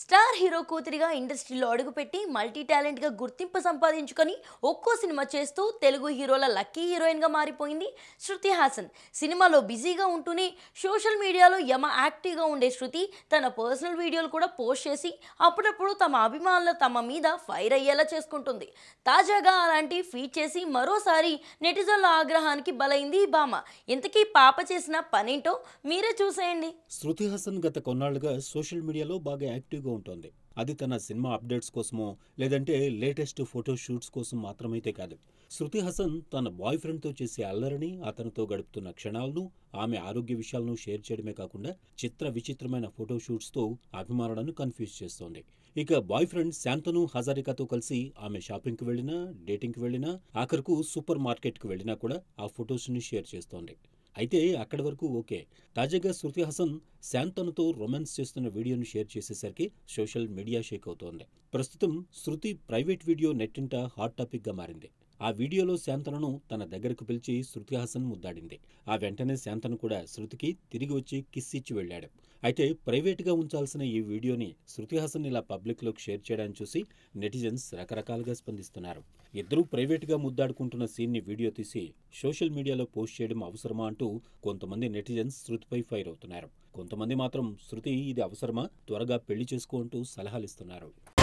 star hero కూతురిగా ఇండస్ట్రీలో అడుగుపెట్టి multi టాలెంట్గా గుర్తింపు సంపాదించుకొని ఒక్కో సినిమా చేస్తూ తెలుగు హీరోల లక్కీ హీరోయిన్గా మారిపోయింది శృతి హాసన్ సినిమాలో బిజీగా ఉంటూనే సోషల్ మీడియాలో యమ యాక్టివ్గా ఉండే శృతి తన పర్సనల్ వీడియోలు కూడా పోస్ట్ చేసి అప్పుడప్పుడు తమ అభిమానులు తమ మీద ఫైర్ అయ్యేలా చేసుకుంటుంది తాజాగా అలాంటి ఫీట్ చేసి మరోసారి నెటిజన్ల ఆగ్రహానికి బలైంది భామ ఇంతకీ పాప చేసిన పనేంటో మీరే చూసేయండి శృతి హాసన్ గత కొన్నాళ్ళుగా సోషల్ మీడియాలో బాగా యాక్టివ్గా ఎక్కువగా ఉంటుంది అది తన సినిమా అప్డేట్స్ కోసమో లేదంటే లేటెస్ట్ ఫోటోషూట్స్ కోసం మాత్రమైతే కాదు శృతి హసన్ తన బాయ్ ఫ్రెండ్తో చేసే అల్లరిని అతనితో గడుపుతున్న క్షణాలను ఆమె ఆరోగ్య విషయాలను షేర్ చేయడమే కాకుండా చిత్ర విచిత్రమైన ఫోటోషూట్స్తో అభిమానులను కన్ఫ్యూజ్ చేస్తోంది ఇక బాయ్ ఫ్రెండ్ శాంతను హజారికాతో కలిసి ఆమె షాపింగ్కి వెళ్ళినా డేటింగ్కి వెళ్లినా ఆఖరుకు సూపర్ మార్కెట్కి వెళ్లినా కూడా ఆ ఫొటోస్ని షేర్ చేస్తోంది అయితే అక్కడి వరకు ఓకే తాజాగా శృతి హసన్ శాంతనుతో రొమాన్స్ చేస్తున్న వీడియోను షేర్ చేసేసరికి సోషల్ మీడియా షేక్ అవుతోంది ప్రస్తుతం శృతి ప్రైవేట్ వీడియో నెట్టింట హాట్ టాపిక్గా మారింది ఆ వీడియోలో శాంతనను తన దగ్గరకు పిలిచి శృతి హాసన్ ముద్దాడింది ఆ వెంటనే శాంతను కూడా శృతికి తిరిగి వచ్చి కిస్ ఇచ్చి వెళ్ళాడు అయితే ప్రైవేట్గా ఉంచాల్సిన ఈ వీడియోని శృతి హాసన్ ఇలా పబ్లిక్లోకి షేర్ చేయడాన్ని చూసి నెటిజన్స్ రకరకాలుగా స్పందిస్తున్నారు ఇద్దరూ ప్రైవేట్గా ముద్దాడుకుంటున్న సీన్ని వీడియో తీసి సోషల్ మీడియాలో పోస్ట్ చేయడం అవసరమా అంటూ కొంతమంది నెటిజన్స్ శృతిపై ఫైర్ అవుతున్నారు కొంతమంది మాత్రం శృతి ఇది అవసరమా త్వరగా పెళ్లి చేసుకో అంటూ సలహాలిస్తున్నారు